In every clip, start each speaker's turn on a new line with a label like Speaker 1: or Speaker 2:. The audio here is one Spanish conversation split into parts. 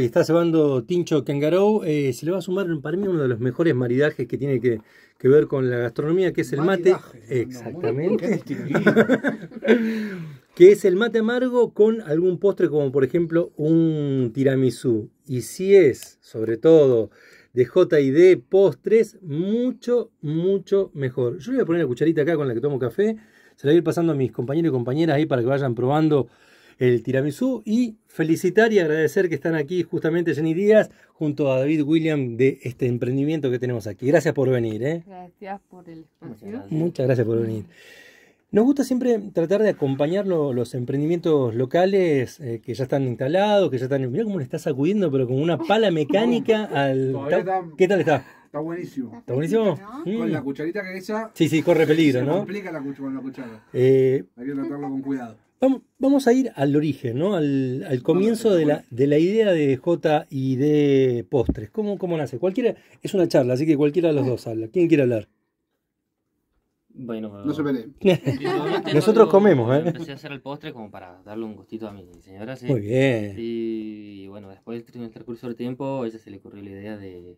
Speaker 1: y está cebando Tincho Kangaroo, eh, se le va a sumar para mí uno de los mejores maridajes que tiene que, ver con la gastronomía, que es el mate. Exactamente. que es el mate amargo con algún postre como por ejemplo un tiramisú. Y si es, sobre todo, de J&D postres, mucho, mucho mejor. Yo le voy a poner la cucharita acá con la que tomo café, se la voy a ir pasando a mis compañeros y compañeras ahí para que vayan probando el tiramisú y felicitar y agradecer que están aquí justamente Jenny Díaz junto a David William de este emprendimiento que tenemos aquí. Gracias por venir. ¿eh?
Speaker 2: Gracias por el espacio.
Speaker 1: Muchas gracias por venir. Nos gusta siempre tratar de acompañar los emprendimientos locales eh, que ya están instalados, que ya están... Mira cómo le está sacudiendo, pero con una pala mecánica al... ¿Qué tal está? Está buenísimo. ¿Está buenísimo? Con la mm. cucharita que esa... Sí, sí, corre peligro, ¿no? complica la con cuchara. Eh, Hay que
Speaker 2: tratarlo con cuidado.
Speaker 1: Vamos, a ir al origen, ¿no? Al, al comienzo de la, de la, idea de J y de postres. ¿Cómo, ¿Cómo nace? Cualquiera, es una charla, así que cualquiera de los dos habla. ¿Quién quiere hablar?
Speaker 2: Bueno, no se Nosotros comemos, ¿eh? Empecé a hacer el postre como para darle un gustito a mi señora, ¿sí? Muy bien. Y bueno, después de curso del tiempo, a ella se le ocurrió la idea de,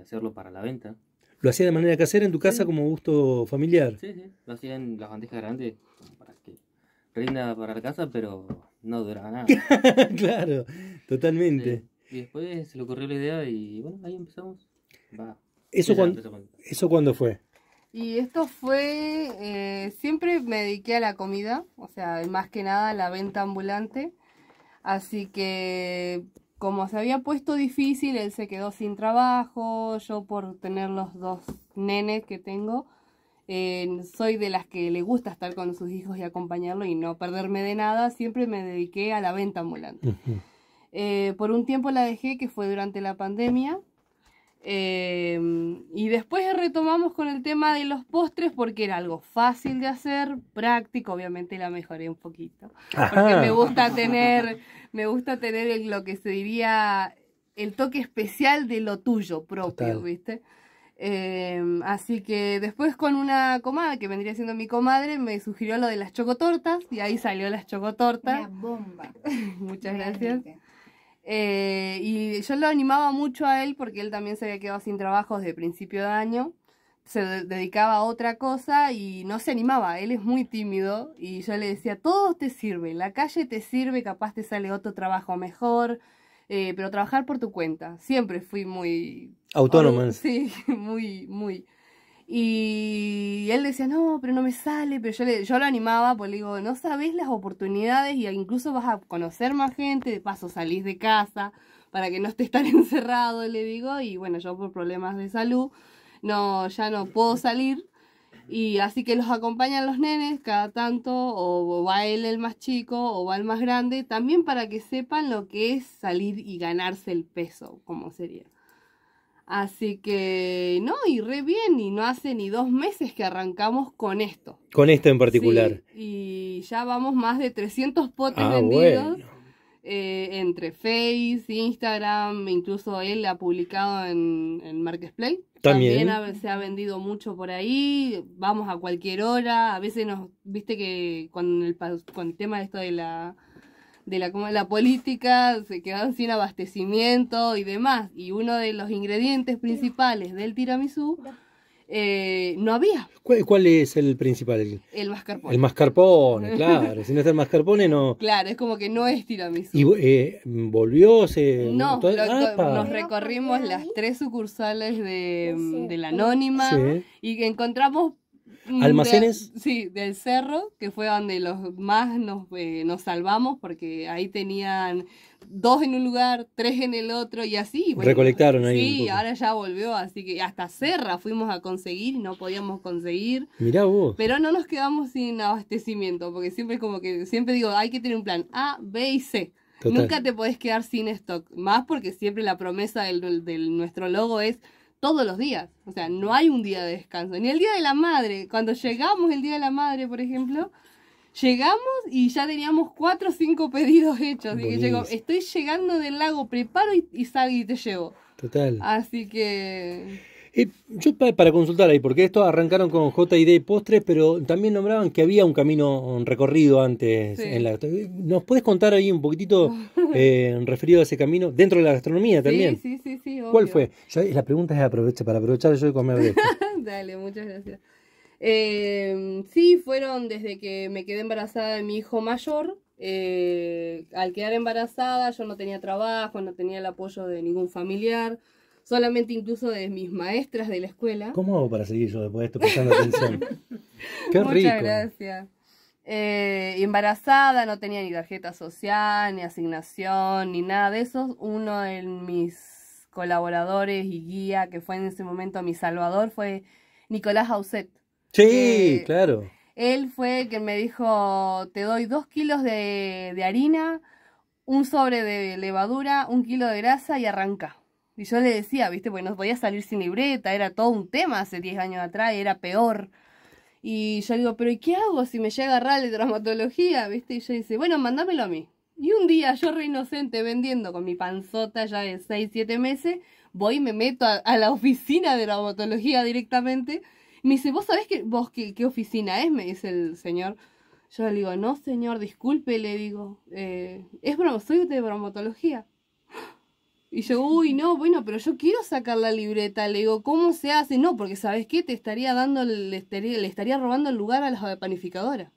Speaker 2: hacerlo para la venta.
Speaker 1: ¿Lo hacía de manera casera en tu casa como gusto familiar?
Speaker 2: Sí, sí. Lo hacía en las bandejas grandes, Rinda para la casa, pero no duraba nada. claro,
Speaker 1: totalmente.
Speaker 2: Y después se le ocurrió la idea y bueno, ahí empezamos. ¿Eso,
Speaker 1: ¿Eso cuándo fue?
Speaker 3: Y esto fue, eh, siempre me dediqué a la comida, o sea, más que nada a la venta ambulante. Así que como se había puesto difícil, él se quedó sin trabajo, yo por tener los dos nenes que tengo, soy de las que le gusta estar con sus hijos y acompañarlo y no perderme de nada. Siempre me dediqué a la venta ambulante. Eh, por un tiempo la dejé, que fue durante la pandemia. Em, y después retomamos con el tema de los postres porque era algo fácil de hacer, práctico, obviamente la mejoré un poquito. Porque me gusta tener, me gusta tener lo que se diría el toque especial de lo tuyo propio, ¿viste? Em, así que después con una comadre, que vendría siendo mi comadre, me sugirió lo de las chocotortas y ahí salió las chocotortas. ¡Qué bomba. Muchas gracias. Eh, y yo lo animaba mucho a él porque él también se había quedado sin trabajo desde principio de año. Se dedicaba a otra cosa y no se animaba. Él es muy tímido y yo le decía, todo te sirve, la calle te sirve, capaz te sale otro trabajo mejor, eh, pero trabajar por tu cuenta. Siempre fui muy
Speaker 1: autónomos
Speaker 3: Sí, muy, muy. Y él decía, no, pero no me sale, pero yo, le, yo lo animaba, pues le digo, no sabes las oportunidades y incluso vas a conocer más gente, de paso salís de casa para que no estés tan encerrado, le digo, y bueno, yo por problemas de salud, no, ya no puedo salir, y así que los acompañan los nenes cada tanto, o, va él el más chico, o va el más grande, también para que sepan lo que es salir y ganarse el peso, como sería. Así que, no, y re bien, y no hace ni dos meses que arrancamos con esto.
Speaker 1: Con esto en particular.
Speaker 3: y ya vamos más de 300 potes ah, vendidos. Eh, entre Face, Instagram, incluso él ha publicado en, en Marketplace. También, También se ha vendido mucho por ahí, vamos a cualquier hora, a veces nos, viste que con el, con el tema de esto de la de la, la política se quedan sin abastecimiento y demás. Y uno de los ingredientes principales del tiramisú eh, no había.
Speaker 1: ¿Cuál, es el principal?
Speaker 3: El mascarpone. El
Speaker 1: mascarpone, claro. si no está el mascarpone, no.
Speaker 3: Claro, es como que no es tiramisú. ¿Y
Speaker 1: eh, volvió? Se... No, nos
Speaker 3: recorrimos las tres sucursales de, la Anónima y encontramos Mm, ¿Almacenes? sí, del cerro, que fue donde los más nos, eh, nos salvamos, porque ahí tenían dos en un lugar, tres en el otro y así. Recolectaron ahí. Sí, ahora ya volvió, así que hasta Cerra fuimos a conseguir no podíamos conseguir.
Speaker 1: Mirá vos. Pero
Speaker 3: no nos quedamos sin abastecimiento, porque siempre es como que, siempre digo, hay que tener un plan A, B y C. Nunca te podés quedar sin stock, más porque siempre la promesa del, del nuestro logo es todos los días. O sea, no hay un día de descanso. Ni el día de la madre. Cuando llegamos el día de la madre, por ejemplo, llegamos y ya teníamos cuatro o cinco pedidos hechos. Así que llego, estoy llegando del lago, preparo y, y salgo y te llevo. Total. Así que.
Speaker 1: Eh, yo para consultar ahí, porque esto arrancaron con JD Postres, pero también nombraban que había un camino recorrido antes. En ¿Nos puedes contar ahí un poquitito eh, referido a ese camino dentro de la gastronomía también? Sí, sí, sí. ¿Cuál fue? la pregunta es aprovecha, para aprovechar yo de comer
Speaker 3: Dale, muchas gracias. Em, sí, fueron desde que me quedé embarazada de mi hijo mayor. Eh, al quedar embarazada yo no tenía trabajo, no tenía el apoyo de ningún familiar solamente incluso de mis maestras de la escuela. ¿Cómo
Speaker 1: hago para seguir yo después de esto prestando atención? Qué rico. Muchas
Speaker 3: gracias. Eh, embarazada, no tenía ni tarjeta social, ni asignación, ni nada de eso. Uno de mis colaboradores y guía, que fue en ese momento mi salvador, fue Nicolás Auset.
Speaker 1: Sí, eh, claro.
Speaker 3: Él fue quien me dijo, te doy dos kilos de, de harina, un sobre de levadura, un kilo de grasa y arranca. Y yo le decía, viste, bueno, voy a salir sin libreta, era todo un tema hace 10 años atrás, era peor. Y yo le digo, pero ¿y qué hago si me llega a agarrar la traumatología? ¿Viste? Y yo dice, bueno, mandámelo a mí. Y un día, yo re inocente, vendiendo con mi panzota ya de 6, 7 meses, voy y me meto a, la oficina de traumatología directamente. Y me dice, ¿vos sabés que, vos qué, oficina es? Me dice el señor. Yo le digo, no, señor, disculpe, le digo, eh, es soy de dramatología y yo, uy, no, bueno, pero yo quiero sacar la libreta. Le digo, ¿cómo se hace? No, porque ¿sabes qué? Te estaría dando, le estaría, le estaría robando el lugar a la panificadora.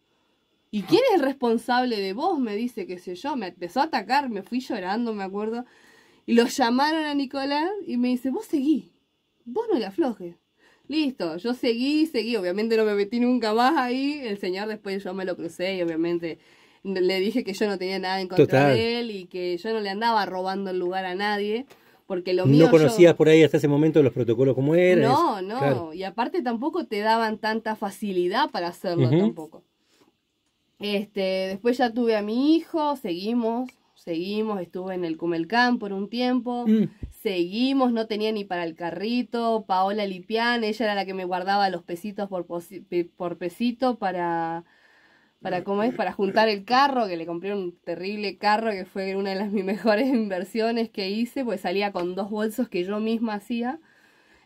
Speaker 3: ¿Y quién es el responsable de vos? Me dice, qué sé yo. Me empezó a atacar, me fui llorando, me acuerdo. Y lo llamaron a Nicolás y me dice, vos seguí, vos no le aflojes. Listo, yo seguí, seguí. Obviamente no me metí nunca más ahí. El señor después yo me lo crucé y obviamente le dije que yo no tenía nada en contra de él y que yo no le andaba robando el lugar a nadie. Porque lo mío no conocías
Speaker 1: por ahí hasta ese momento los protocolos como eres. No, no,
Speaker 3: y aparte tampoco te daban tanta facilidad para hacerlo tampoco. Este, después ya tuve a mi hijo, seguimos, seguimos, estuve en el Cumelcán por un tiempo, mm. seguimos, no tenía ni para el carrito, Paola Lipián, ella era la que me guardaba los pesitos por, por pesito para para es, para juntar el carro, que le compré un terrible carro que fue una de las mis mejores inversiones que hice, pues salía con dos bolsos que yo misma hacía.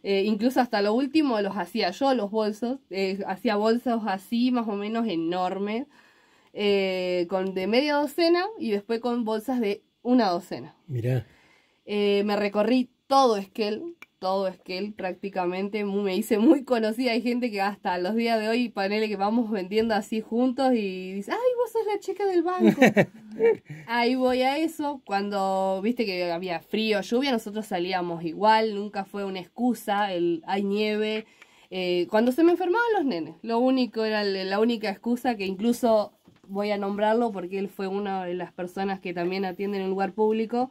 Speaker 3: Eh, incluso hasta lo último los hacía yo, los bolsos. Eh, hacía bolsos así, más o menos enormes, eh, con de media docena y después con bolsas de una docena. mira me recorrí todo Esquel, todo es que él prácticamente, me hice muy conocida, hay gente que hasta los días de hoy paneles que vamos vendiendo así juntos y dice, ay, vos sos la chica del banco. Ahí voy a eso, cuando viste que había frío, lluvia, nosotros salíamos igual, nunca fue una excusa, el hay nieve. Eh, cuando se me enfermaban los nenes, lo único era la única excusa que incluso voy a nombrarlo porque él fue una de las personas que también atienden en un lugar público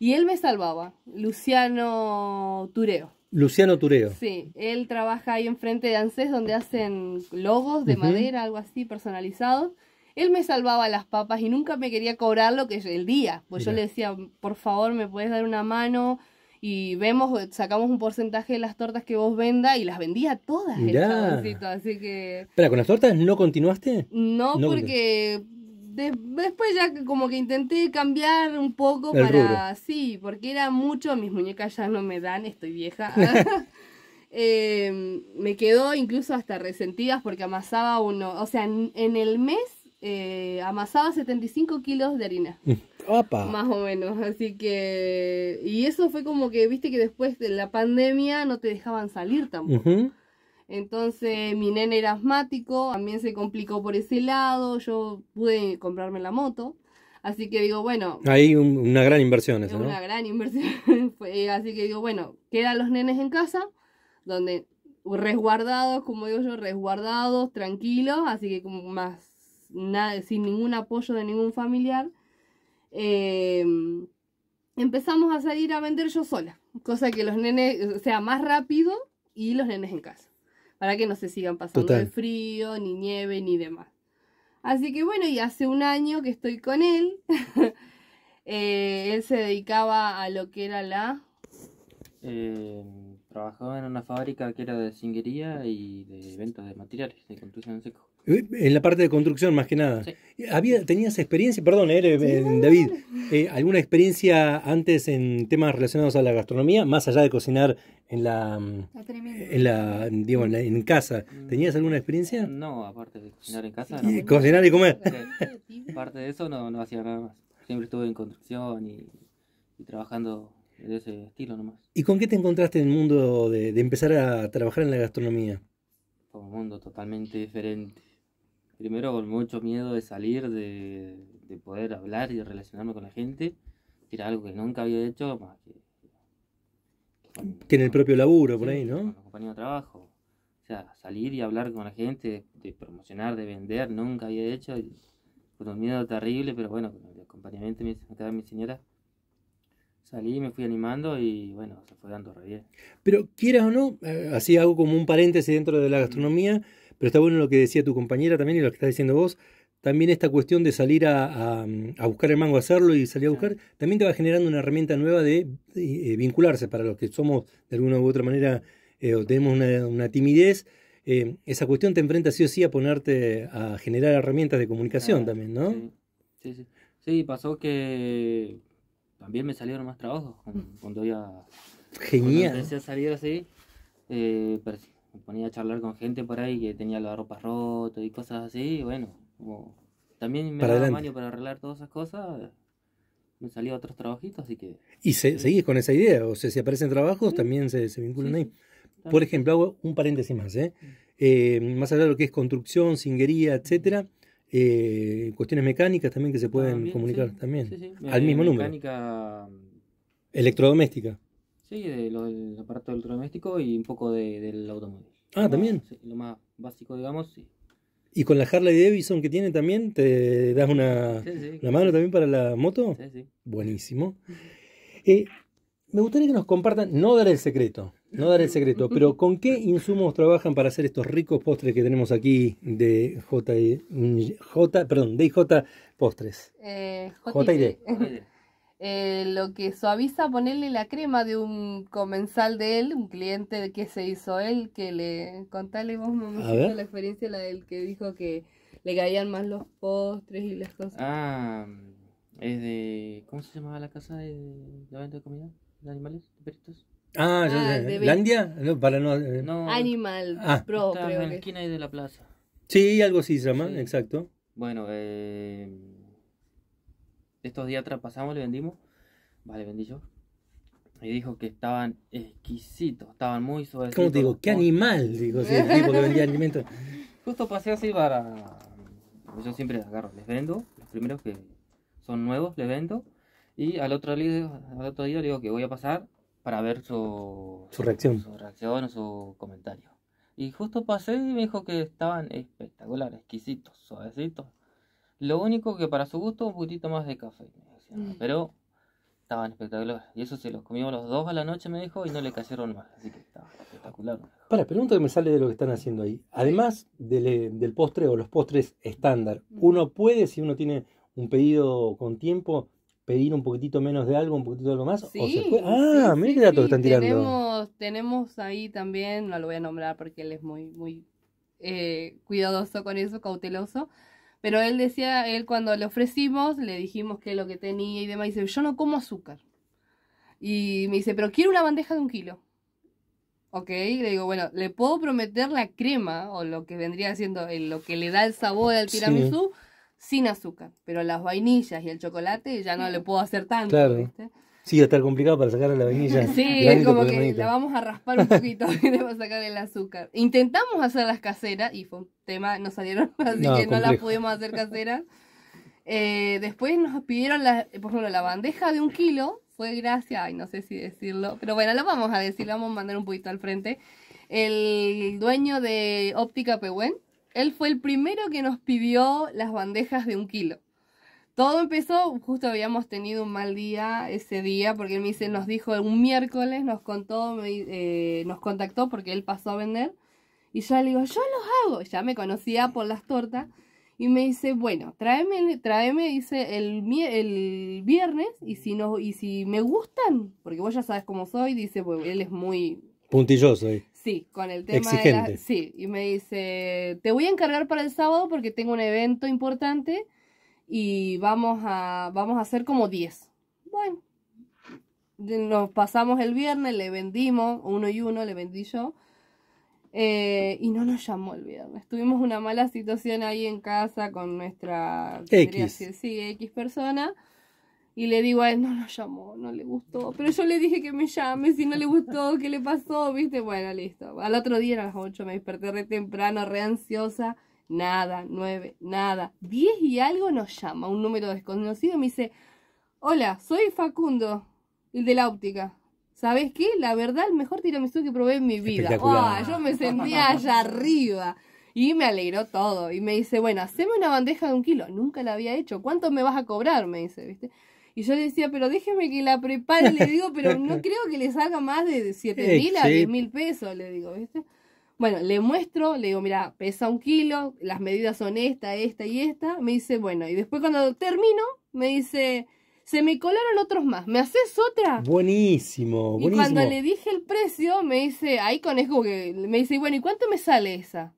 Speaker 3: y él me salvaba, Luciano Tureo.
Speaker 1: Luciano Tureo. Sí,
Speaker 3: él trabaja ahí enfrente de ANSES donde hacen logos de madera, algo así, personalizados. Él me salvaba las papas y nunca me quería cobrar lo que el día. Pues yo le decía, por favor, me puedes dar una mano y vemos, sacamos un porcentaje de las tortas que vos venda y las vendía todas el así que...
Speaker 1: ¿con las tortas no continuaste? No, porque
Speaker 3: después ya como que intenté cambiar un poco para. Sí, porque era mucho, mis muñecas ya no me dan, estoy vieja. Em, me quedó incluso hasta resentidas porque amasaba uno, o sea, en, el mes eh, amasaba 75 kilos de harina.
Speaker 1: Más
Speaker 3: o menos, así que... Y eso fue como que, viste que después de la pandemia no te dejaban salir tampoco. Entonces mi nene era asmático, también se complicó por ese lado, yo pude comprarme la moto. Así que digo, bueno.
Speaker 1: Hay una gran inversión, eso, ¿no? Una
Speaker 3: gran inversión. Eh, así que digo, bueno, quedan los nenes en casa, donde resguardados, como digo yo, resguardados, tranquilos, así que como más nada, sin ningún apoyo de ningún familiar. Eh, empezamos a salir a vender yo sola, cosa que los nenes, o sea, más rápido y los nenes en casa para que no se sigan pasando el frío, ni nieve, ni demás. Así que bueno, y hace un año que estoy con él. Eh, él se dedicaba a lo que era la...
Speaker 2: Eh, trabajaba en una fábrica que era de cingería y de ventas de materiales, de construcción en seco. Eh,
Speaker 1: en la parte de construcción, más que nada. ¿Tenías experiencia, perdón, David, alguna experiencia antes en temas relacionados a la gastronomía, más allá de cocinar en la, mm, en la en, casa. ¿Tenías alguna experiencia?
Speaker 2: No, aparte de cocinar en casa. cocinar y comer. Aparte de eso no, no hacía nada más. Siempre estuve en construcción y, trabajando de ese estilo nomás.
Speaker 1: ¿Y con qué te encontraste en el mundo de, empezar a trabajar en la gastronomía?
Speaker 2: un mundo totalmente diferente. Primero con mucho miedo de salir, de, de poder hablar y relacionarme con la gente. Era algo que nunca había hecho, más que
Speaker 1: que en el propio laburo por ahí, ¿no?
Speaker 2: Compañía de trabajo. O sea, salir y hablar con la gente, de, promocionar, de vender, nunca había hecho, y, con un miedo terrible, pero bueno, con el acompañamiento me estaba mi señora. Salí, me fui animando y bueno, se fue dando re bien.
Speaker 1: Pero quieras o no, eh, así hago como un paréntesis dentro de la gastronomía, pero está bueno lo que decía tu compañera también y lo que estás diciendo vos, también esta cuestión de salir a, buscar el mango, hacerlo y salir a buscar, también te va generando una herramienta nueva de, eh, vincularse para los que somos de alguna u otra manera eh, o tenemos una, timidez. Eh, esa cuestión te enfrenta sí o sí a ponerte a generar herramientas de comunicación también, ¿no?
Speaker 2: Sí. sí, sí. pasó que también me salieron más trabajos cuando mm. iba. Genial. Cuando así, me ponía a charlar con gente por ahí que tenía la ropa rota y cosas así, bueno, también me para daba Mario para arreglar todas esas cosas, me salió otros trabajitos, así que...
Speaker 1: Y seguís con esa idea, o sea, si aparecen trabajos, también se, se vinculan ahí. Por ejemplo, hago un paréntesis más, ¿eh? ¿eh? más allá de lo que es construcción, cingería, etcétera, eh, cuestiones mecánicas también que se pueden comunicar también, al eh, mismo
Speaker 2: mecánica... Mm,
Speaker 1: Electrodoméstica.
Speaker 2: Sí, de del aparato electrodoméstico y un poco del automóvil. Ah, también. lo más básico, digamos, sí.
Speaker 1: Y con la Harley Davidson que tiene también, ¿te das una, mano también para la moto? Sí, Buenísimo. Eh, me gustaría que nos compartan, no dar el secreto, no dar el secreto, pero ¿con qué insumos trabajan para hacer estos ricos postres que tenemos aquí de J, eh, J perdón, DJ Postres?
Speaker 3: Eh, J, J, J, eh, lo que suaviza ponerle la crema de un comensal de él, un cliente que se hizo él, que le contale vos mamacita, la experiencia la del que dijo que le caían más los postres
Speaker 2: y las cosas. Ah, es de ¿cómo se llamaba la casa de, la venta de comida? ¿De animales? ¿De peritos?
Speaker 1: Ah, ah de ¿Landia?
Speaker 2: para eh. no, Animal ah, Pro, en la esquina de la plaza. Sí, algo así se llama, exacto. Bueno, eh estos días atrás pasamos, le vendimos. Vale, vendí yo. Y dijo que estaban exquisitos, estaban muy suaves. ¿Cómo te digo? ¿Qué animal? Digo, sí, vendía
Speaker 1: alimentos.
Speaker 2: Justo pasé así para. Yo siempre les agarro, les vendo. Los primeros que son nuevos, les vendo. Y al otro, al otro día le digo que voy a pasar para ver su,
Speaker 1: su reacción. Su
Speaker 2: reacción o su comentario. Y justo pasé y me dijo que estaban espectaculares, exquisitos, suavecitos. Lo único que para su gusto un poquito más de café, mm. pero estaban espectaculares. Y eso se los comimos los dos a la noche, me dijo, y no le cayeron más. Así que estaba espectacular.
Speaker 1: Para, pregunta que me sale de lo que están haciendo ahí. Además del, eh, postre o los postres estándar, mm. uno puede, si uno tiene un pedido con tiempo, pedir un poquitito menos de algo, un poquitito de algo más? Ah, qué datos están tirando. Tenemos,
Speaker 3: tenemos ahí también, no lo voy a nombrar porque él es muy, muy eh, cuidadoso con eso, cauteloso, pero él decía, él cuando le ofrecimos, le dijimos que lo que tenía y demás, dice, yo no como azúcar. Y me dice, pero quiero una bandeja de un kilo. Ok, le digo, bueno, le puedo prometer la crema o lo que vendría siendo lo que le da el sabor al tiramisú sin azúcar, pero las vainillas y el chocolate ya no le puedo hacer tanto
Speaker 1: sí, va a estar complicado para sacar la vainilla. Sí, es como que la vamos
Speaker 3: a raspar un poquito a sacar el azúcar. Intentamos hacerlas caseras y fue un tema, no salieron, así que no las pudimos hacer caseras. Eh, después nos pidieron, por ejemplo, la bandeja de un kilo. Fue gracia, ay, no sé si decirlo, pero bueno, lo vamos a decir, lo vamos a mandar un poquito al frente. El dueño de Óptica Pehuen, él fue el primero que nos pidió las bandejas de un kilo. Todo empezó, justo habíamos tenido un mal día ese día, porque él me dice, nos dijo un miércoles, nos contó, eh, nos contactó porque él pasó a vender. Y yo le digo, yo los hago. Ya me conocía por las tortas. Y me dice, bueno, tráeme, tráeme dice, el, viernes. Y si, no, y si me gustan, porque vos ya sabes cómo soy, dice, pues él es muy... Puntilloso. Sí, con el tema Exigente. Sí, y me dice, te voy a encargar para el sábado porque tengo un evento importante y vamos a, vamos a hacer como 10. Bueno, nos pasamos el viernes, le vendimos, uno y uno, le vendí yo. Eh, y no nos llamó el viernes. Tuvimos una mala situación ahí en casa con nuestra X. sí, X persona. Y le digo a él, no nos llamó, no le gustó. Pero yo le dije que me llame, si no le gustó, ¿qué le pasó? ¿Viste? Bueno, listo. Al otro día a las 8 me desperté re temprano, re ansiosa nada, nueve, nada. diez y algo nos llama, un número desconocido, me dice, hola, soy Facundo, el de la óptica. ¿Sabes qué? La verdad, el mejor tiramisú que probé en mi vida. yo me sentía allá arriba. Y me alegró todo. Y me dice, bueno, haceme una bandeja de un kilo. Nunca la había hecho. ¿Cuánto me vas a cobrar? Me dice, ¿viste? Y yo le decía, pero déjeme que la prepare. Le digo, pero no creo que le salga más de siete eh, mil a diez mil pesos. Le digo, ¿viste? Bueno, le muestro, le digo, mira, pesa un kilo, las medidas son esta, esta y esta. Me dice, bueno, y después cuando termino, me dice, se me colaron otros más, ¿me haces otra?
Speaker 1: Buenísimo, buenísimo. Y cuando le
Speaker 3: dije el precio, me dice, ahí con que me dice, bueno, ¿y cuánto me sale esa?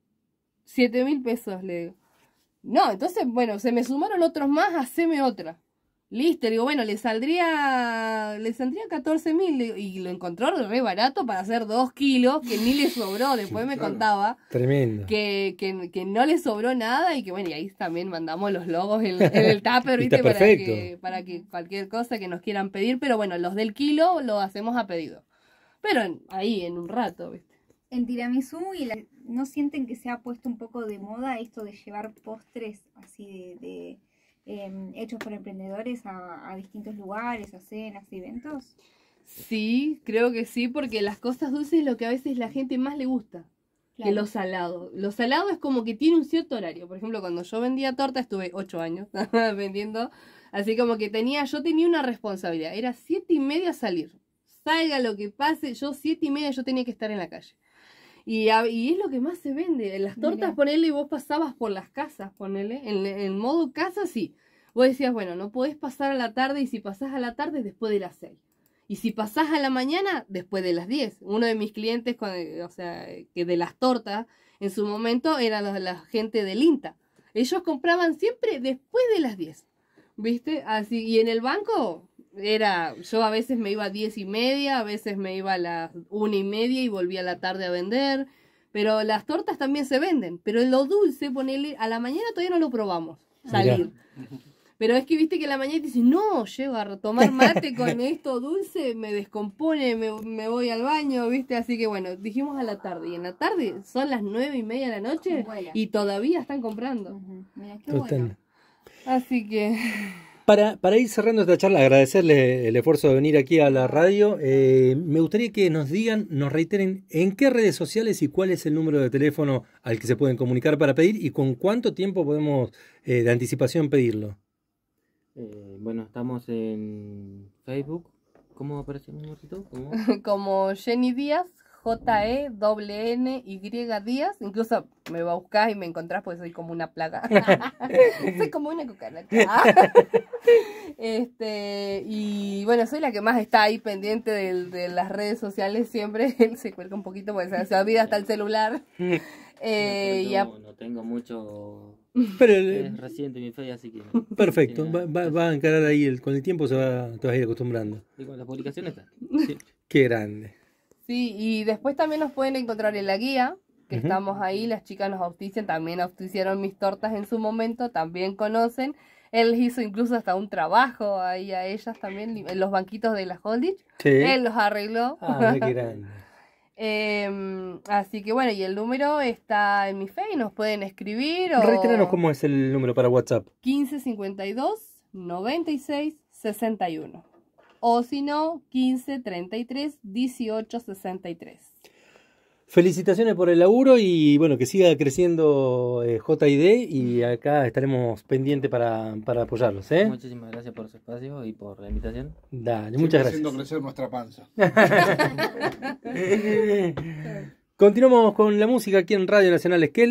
Speaker 3: Siete mil pesos, le digo. No, entonces, bueno, se me sumaron otros más, haceme otra. Listo, digo, bueno, le saldría, le saldría 14 mil y lo encontró re barato para hacer 2 kilos, que ni le sobró, después me contaba. Tremendo. Que, no le sobró nada y que bueno, y ahí también mandamos los logos en, el tupper, Para que, para que cualquier cosa que nos quieran pedir, pero bueno, los del kilo lo hacemos a pedido. Pero ahí, en un rato, ¿viste? En tiramisú y no sienten que se ha puesto un poco de moda esto de llevar postres así de Em, hechos por emprendedores a, distintos lugares, a cenas, eventos? Sí, creo que sí, porque las cosas dulces es lo que a veces la gente más le gusta. que los salados. Los salados es como que tiene un cierto horario. Por ejemplo, cuando yo vendía torta, estuve ocho años vendiendo. Así como que tenía, yo tenía una responsabilidad. Era siete y media salir. Salga lo que pase, yo siete y media yo tenía que estar en la calle. Y, es lo que más se vende. Las tortas, ponele, y vos pasabas por las casas, ponele. En, modo casa, sí. Vos decías, bueno, no podés pasar a la tarde, y si pasás a la tarde, después de las seis. Y si pasás a la mañana, después de las diez. Uno de mis clientes, eh, o sea, que de las tortas, en su momento, era la gente del INTA. Ellos compraban siempre después de las diez, ¿Viste? Así, y en el banco, era, yo a veces me iba a diez y media, a veces me iba a las una y media y volvía a la tarde a vender. Pero las tortas también se venden. Pero lo dulce, ponele, a la mañana todavía no lo probamos salir. Pero es que viste que a la mañana te dicen, no, llego a tomar mate con esto dulce, me descompone, me, voy al baño, viste. Así que bueno, dijimos a la tarde. Y en la tarde son las nueve y media de la noche y todavía están comprando. Así que.
Speaker 1: Para, para ir cerrando esta charla, agradecerle el esfuerzo de venir aquí a la radio, eh, me gustaría que nos digan, nos reiteren en qué redes sociales y cuál es el número de teléfono al que se pueden comunicar para pedir y con cuánto tiempo podemos eh, de anticipación pedirlo.
Speaker 2: Eh, bueno, estamos en Facebook. ¿Cómo aparece el
Speaker 3: Como Jenny Díaz J-E-N-Y Díaz. Incluso me va a buscar y me encontrás porque soy como una plaga. soy como una cucaracha. este, y bueno, soy la que más está ahí pendiente de, las redes sociales siempre. se cuelga un poquito porque se, olvida hasta el celular.
Speaker 2: Eh, no, tengo mucho eh, reciente mi fe, así que. Perfecto,
Speaker 1: va, a encarar ahí, con el tiempo se va, te vas a ir acostumbrando.
Speaker 2: Y con las publicaciones
Speaker 1: Sí. Qué grande.
Speaker 3: Sí, y después también nos pueden encontrar en la guía, que estamos ahí, las chicas nos auspician, también auspiciaron mis tortas en su momento, también conocen. Él hizo incluso hasta un trabajo ahí a ellas también, en los banquitos de la Holditch. Él los arregló. Ah, em, así que bueno, y el número está en mi Facebook, nos pueden escribir. O...
Speaker 1: cómo es el número para WhatsApp.
Speaker 3: 1552 96 61 o si no, 15 33
Speaker 1: Felicitaciones por el laburo y bueno, que siga creciendo eh, JID y acá estaremos pendientes para, apoyarlos. ¿eh?
Speaker 2: Muchísimas gracias por su espacio y por la invitación. Dale, muchas gracias. Haciendo crecer nuestra panza.
Speaker 1: Continuamos con la música aquí en Radio Nacional Esquel.